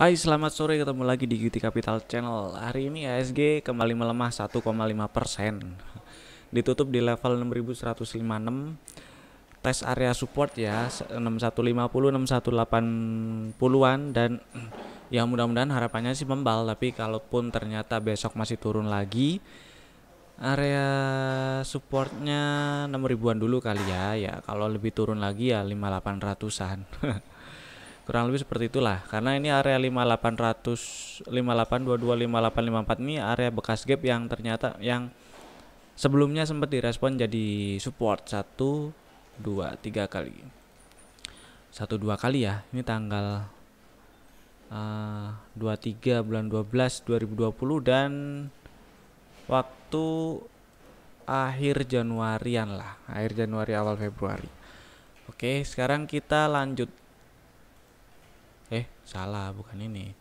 Hai selamat sore ketemu lagi di Giti Capital Channel Hari ini ASG kembali melemah 1,5% Ditutup di level 6156 Tes area support ya 6150, 6180an Dan ya mudah-mudahan harapannya sih membal Tapi kalaupun ternyata besok masih turun lagi area supportnya 6000-an dulu kali ya ya kalau lebih turun lagi ya 5800-an kurang lebih seperti itulah karena ini area 5800 5822 5854 ini area bekas gap yang ternyata yang sebelumnya sempat direspon jadi support 1 2 3 kali. 1 2 kali ya. Ini tanggal uh, eh, 23 bulan 12 2020 dan waktu akhir Januarian lah, akhir Januari awal Februari. Oke, sekarang kita lanjut eh salah bukan ini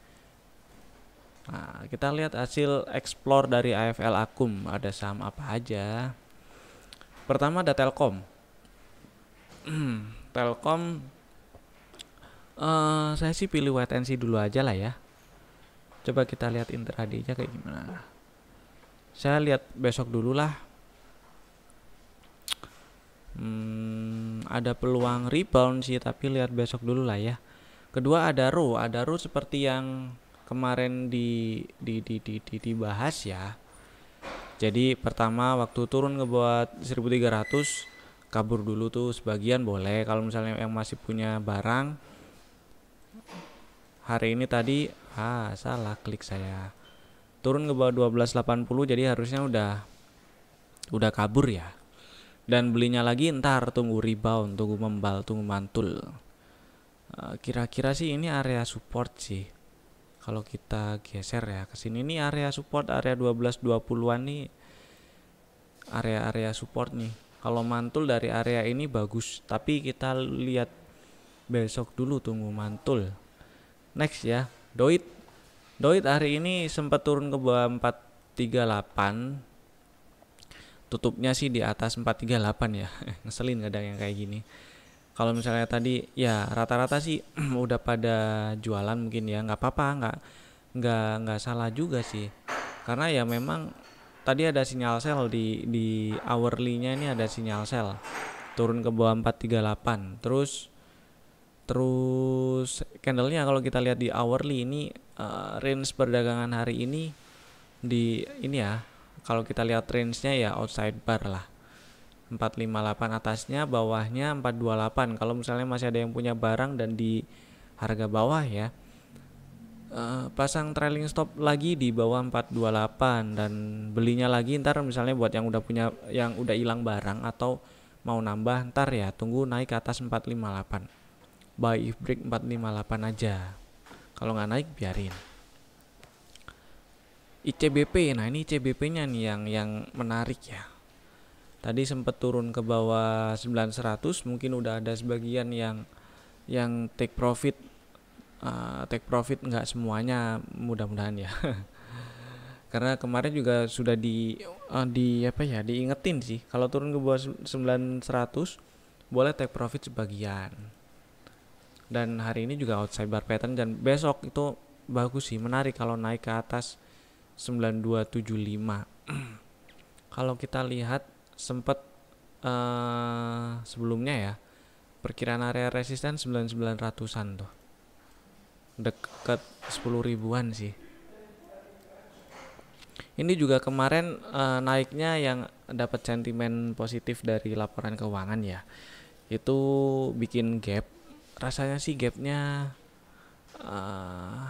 nah kita lihat hasil explore dari AFL Akum ada saham apa aja pertama ada Telkom Telkom uh, saya sih pilih wait and see dulu aja lah ya coba kita lihat intraday kayak gimana saya lihat besok dulu lah hmm, ada peluang rebound sih tapi lihat besok dulu lah ya Kedua ada ru, ada ru seperti yang kemarin di di di di, di dibahas ya. Jadi pertama waktu turun ngebuat 1300 kabur dulu tuh sebagian boleh kalau misalnya yang masih punya barang hari ini tadi ah salah klik saya turun ke bawah 1280 jadi harusnya udah udah kabur ya dan belinya lagi ntar tunggu rebound tunggu membal tunggu mantul Eh, kira-kira sih ini area support sih kalau kita geser ya ke sini ini area support area 1220-an nih area-area support nih kalau mantul dari area ini bagus tapi kita lihat besok dulu tunggu mantul next ya doit doit hari ini sempat turun ke bawah 438 tutupnya sih di atas 438 ya ngeselin kadang yang kayak gini kalau misalnya tadi ya rata-rata sih udah pada jualan mungkin ya nggak apa-apa nggak nggak nggak salah juga sih karena ya memang tadi ada sinyal sel di di hourly-nya ini ada sinyal sel turun ke bawah 438 terus terus candlenya kalau kita lihat di hourly ini uh, range perdagangan hari ini di ini ya kalau kita lihat range-nya ya outside bar lah 458 atasnya bawahnya 428 kalau misalnya masih ada yang punya barang dan di harga bawah ya uh, pasang trailing stop lagi di bawah 428 dan belinya lagi ntar misalnya buat yang udah punya yang udah hilang barang atau mau nambah ntar ya tunggu naik ke atas 458 buy if break 458 aja kalau nggak naik biarin ICBP nah ini ICBP nya nih yang yang menarik ya tadi sempat turun ke bawah 9100 mungkin udah ada sebagian yang yang take profit uh, take profit nggak semuanya mudah-mudahan ya karena kemarin juga sudah di uh, di apa ya diingetin sih kalau turun ke bawah 9100 boleh take profit sebagian dan hari ini juga outside bar pattern dan besok itu bagus sih menarik kalau naik ke atas 9275 kalau kita lihat sempat uh, eh, sebelumnya ya perkiraan area resisten 9900-an tuh. Deket 10 ribuan sih. Ini juga kemarin uh, naiknya yang dapat sentimen positif dari laporan keuangan ya. Itu bikin gap. Rasanya sih gapnya uh,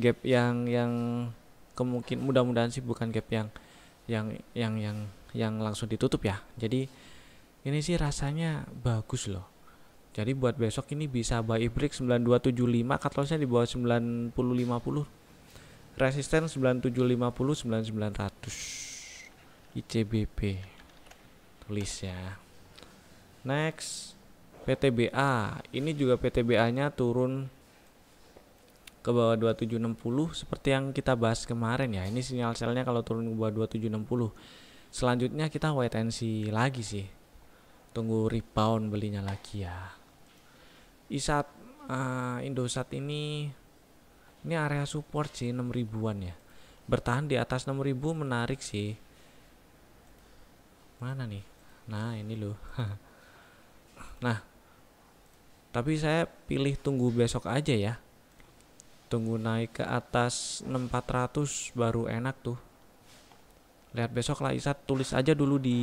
gap yang yang kemungkinan mudah-mudahan sih bukan gap yang yang yang yang yang langsung ditutup ya. Jadi ini sih rasanya bagus loh. Jadi buat besok ini bisa buy break 9275 cut lossnya di bawah 9050. Resisten 9750 9900. ICBP. Tulis ya. Next PTBA. Ini juga PTBA-nya turun ke bawah 2760 seperti yang kita bahas kemarin ya. Ini sinyal selnya kalau turun ke bawah 2760 selanjutnya kita wait and see lagi sih tunggu rebound belinya lagi ya Isat uh, Indosat ini ini area support sih 6 ribuan ya bertahan di atas 6 ribu menarik sih mana nih nah ini loh nah tapi saya pilih tunggu besok aja ya tunggu naik ke atas 6400 baru enak tuh lihat besok lah Isat tulis aja dulu di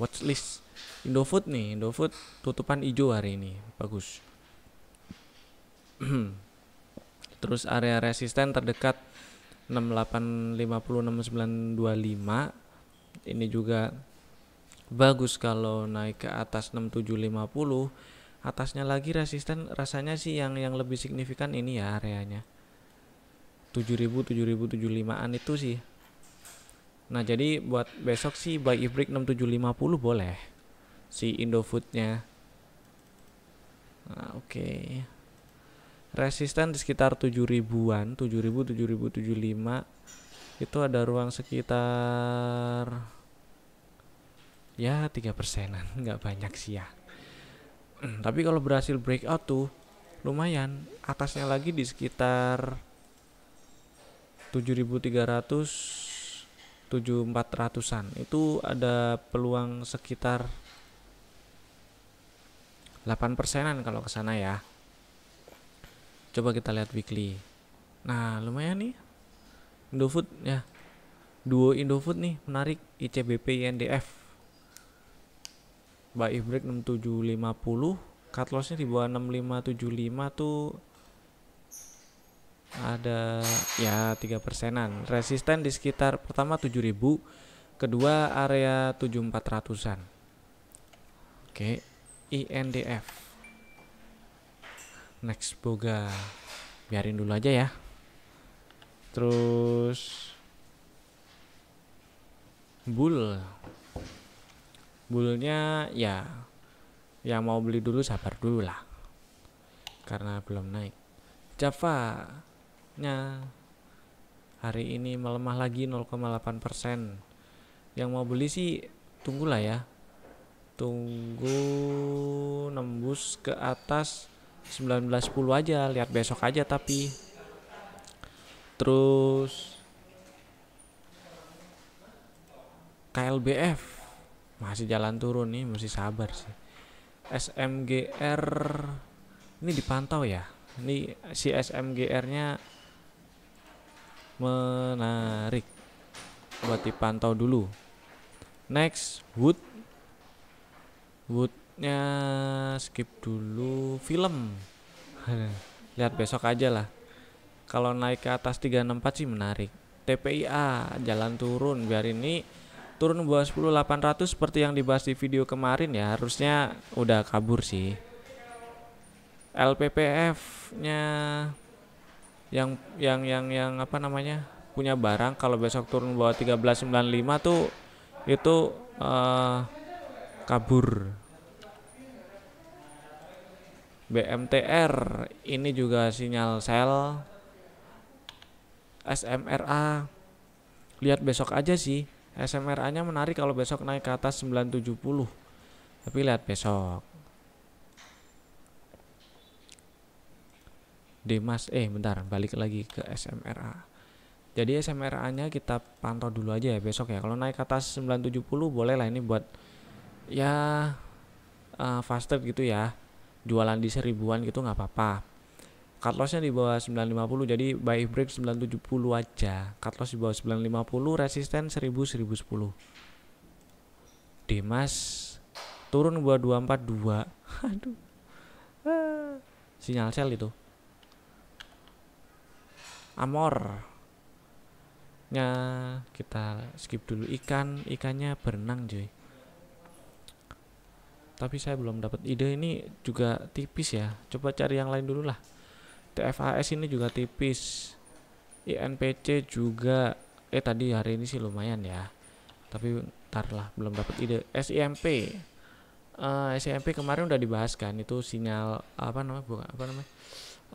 watchlist Indofood nih Indofood tutupan hijau hari ini bagus terus area resisten terdekat 68506925 ini juga bagus kalau naik ke atas 6750 atasnya lagi resisten rasanya sih yang yang lebih signifikan ini ya areanya 7000 7000 an itu sih Nah jadi buat besok sih buy lima 6750 boleh si Indofoodnya. Nah, Oke. Okay. Resisten di sekitar tujuh ribuan, 7000, lima Itu ada ruang sekitar ya 3 persenan, nggak banyak sih ya. Tapi kalau berhasil breakout tuh lumayan. Atasnya lagi di sekitar 7300 7400-an itu ada peluang sekitar 8 persenan kalau ke sana ya coba kita lihat weekly nah lumayan nih Indofood ya duo Indofood nih menarik ICBP INDF buy break 6750 cut lossnya di bawah 6575 tuh ada ya tiga persenan resisten di sekitar pertama 7000 kedua area 7400an oke INDF next boga biarin dulu aja ya terus bull bullnya ya yang mau beli dulu sabar dulu lah karena belum naik Java nya Hari ini melemah lagi 0,8%. Yang mau beli sih tunggulah ya. Tunggu nembus ke atas 1910 aja, lihat besok aja tapi. Terus KLBF masih jalan turun nih, mesti sabar sih. SMGR ini dipantau ya. Ini si SMGR-nya menarik buat dipantau dulu next wood woodnya skip dulu film lihat besok aja lah kalau naik ke atas 364 sih menarik TPIA jalan turun biar ini turun bawah 10800 seperti yang dibahas di video kemarin ya harusnya udah kabur sih LPPF nya yang yang yang yang apa namanya punya barang kalau besok turun bawah 1395 tuh itu uh, kabur BMTR ini juga sinyal sel SMRA lihat besok aja sih SMRA nya menarik kalau besok naik ke atas 970 tapi lihat besok Demas eh bentar balik lagi ke SMRA jadi SMRA nya kita pantau dulu aja ya besok ya kalau naik ke atas 970 boleh lah ini buat ya uh, eh, faster gitu ya jualan di seribuan gitu nggak apa-apa cut loss nya di bawah 950 jadi buy break 970 aja cut loss di bawah 950 resisten 1000 1010 Demas turun buat 242 aduh ah, sinyal sel itu Amor nya kita skip dulu ikan ikannya berenang cuy tapi saya belum dapat ide ini juga tipis ya coba cari yang lain dulu lah TFAS ini juga tipis INPC juga eh tadi hari ini sih lumayan ya tapi ntar lah belum dapat ide SIMP uh, eh, SIMP kemarin udah dibahas kan itu sinyal apa namanya bukan apa namanya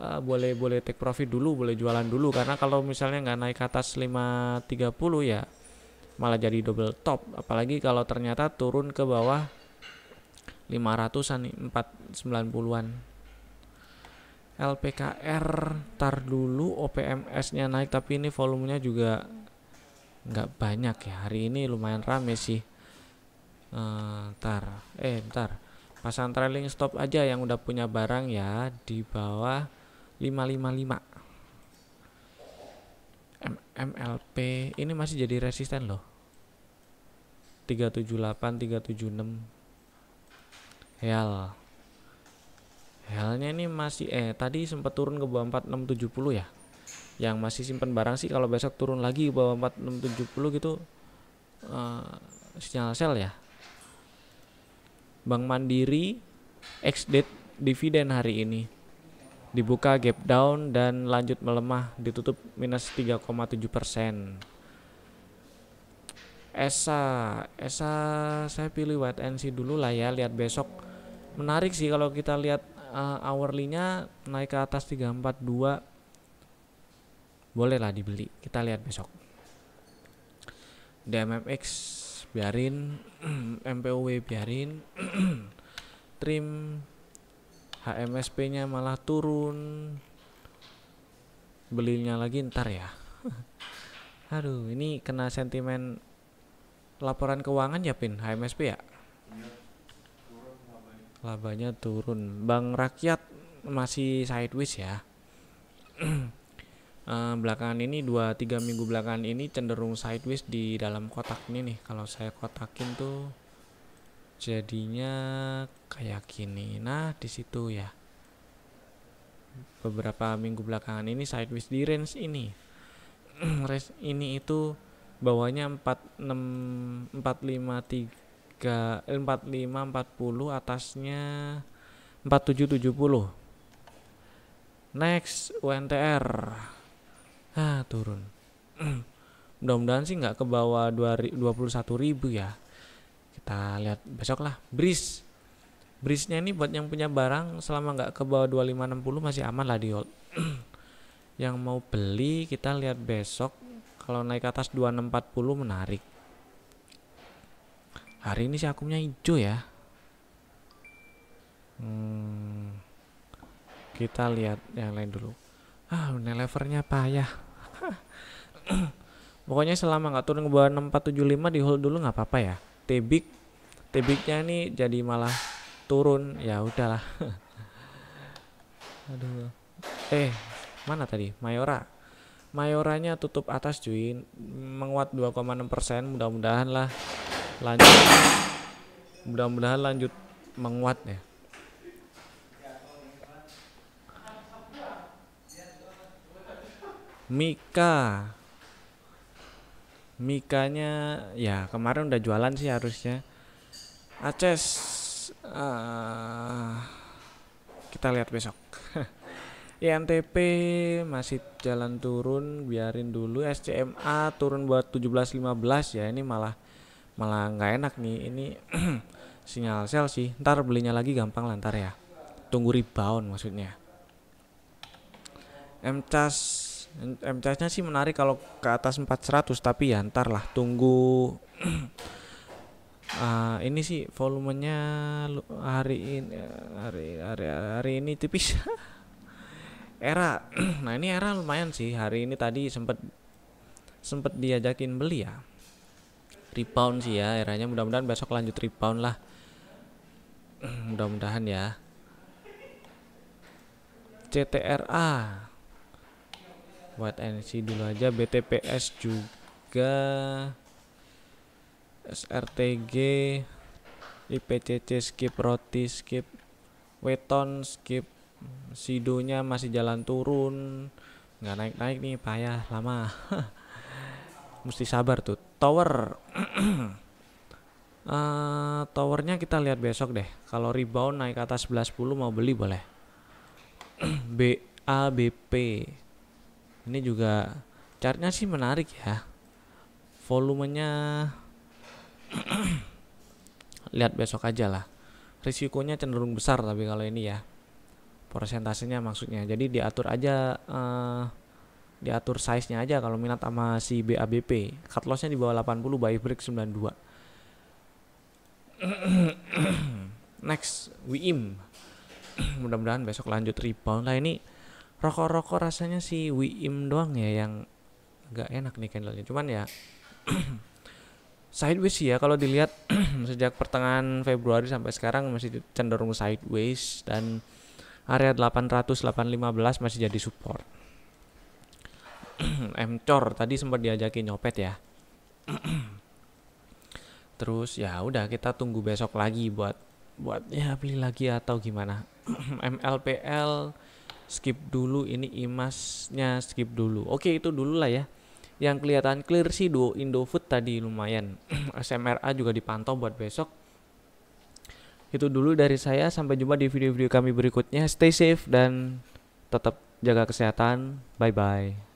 Eh, boleh boleh take profit dulu, boleh jualan dulu karena kalau misalnya nggak naik ke atas 530 ya malah jadi double top apalagi kalau ternyata turun ke bawah 500-an 490-an LPKR tar dulu OPMS-nya naik tapi ini volumenya juga nggak banyak ya hari ini lumayan rame sih uh, ntar eh, eh ntar pasang trailing stop aja yang udah punya barang ya di bawah 555 M MLP ini masih jadi resisten loh 378 376 hell hellnya ini masih eh tadi sempat turun ke bawah 4670 ya yang masih simpen barang sih kalau besok turun lagi ke bawah 4670 gitu uh, sinyal sel ya Bank Mandiri ex date dividen hari ini dibuka gap down dan lanjut melemah ditutup minus 3,7 persen Esa Esa saya pilih and NC dulu lah ya lihat besok menarik sih kalau kita lihat uh, eh, hourly naik ke atas 342 lah dibeli kita lihat besok DMMX biarin MPOW biarin trim HMSP-nya malah turun belinya lagi ntar ya aduh ini kena sentimen laporan keuangan ya pin HMSP ya iya, labanya turun Bang rakyat masih sideways ya eh, belakangan ini 2-3 minggu belakangan ini cenderung sideways di dalam kotak ini nih kalau saya kotakin tuh jadinya kayak gini nah di situ ya beberapa minggu belakangan ini sideways di range ini range ini itu bawahnya 46 453 eh, 4540 atasnya 4770 next UNTR ah turun mudah-mudahan sih nggak ke bawah satu ribu ya kita lihat besok lah bris, brisnya ini buat yang punya barang selama nggak ke bawah 2560 masih aman lah di hold yang mau beli kita lihat besok kalau naik ke atas 2640 menarik hari ini sih akumnya hijau ya hmm, kita lihat yang lain dulu ah levernya payah pokoknya selama nggak turun ke bawah 6475 di hold dulu nggak apa-apa ya tebik tebiknya nih jadi malah turun ya udahlah aduh eh mana tadi Mayora Mayoranya tutup atas cuy menguat 2,6% mudah-mudahan lah lanjut mudah-mudahan lanjut menguat ya Mika Mikanya ya kemarin udah jualan sih harusnya. Aces uh, kita lihat besok. INTP masih jalan turun, biarin dulu SCMA turun buat 17.15 ya. Ini malah malah nggak enak nih. Ini sinyal sel sih. Ntar belinya lagi gampang lantar ya. Tunggu rebound maksudnya. MCAS MTS-nya sih menarik kalau ke atas 400 tapi ya ntar lah tunggu uh, ini sih volumenya hari ini hari hari hari ini tipis era nah ini era lumayan sih hari ini tadi sempet sempet diajakin beli ya rebound sih ya eranya mudah-mudahan besok lanjut rebound lah mudah-mudahan ya CTRA buat NC dulu aja BTPS juga SRTG IPCC skip roti skip weton skip sidonya masih jalan turun nggak naik-naik nih payah lama mesti sabar tuh tower uh, towernya kita lihat besok deh kalau rebound naik atas 11.10 mau beli boleh BABP ini juga chartnya sih menarik ya volumenya lihat besok aja lah risikonya cenderung besar tapi kalau ini ya persentasenya maksudnya jadi diatur aja eh, diatur size nya aja kalau minat sama si BABP cut loss nya di bawah 80 buy break 92 next WIM mudah-mudahan besok lanjut rebound lah ini rokok-rokok rasanya si Wiim doang ya yang agak enak nih candlenya cuman ya sideways sih ya kalau dilihat sejak pertengahan Februari sampai sekarang masih cenderung sideways dan area 800 belas masih jadi support Mcor tadi sempat diajakin nyopet ya terus ya udah kita tunggu besok lagi buat buat ya beli lagi atau gimana MLPL skip dulu ini imasnya skip dulu oke itu dulu lah ya yang kelihatan clear sih duo Indofood tadi lumayan SMRA juga dipantau buat besok itu dulu dari saya sampai jumpa di video-video kami berikutnya stay safe dan tetap jaga kesehatan bye bye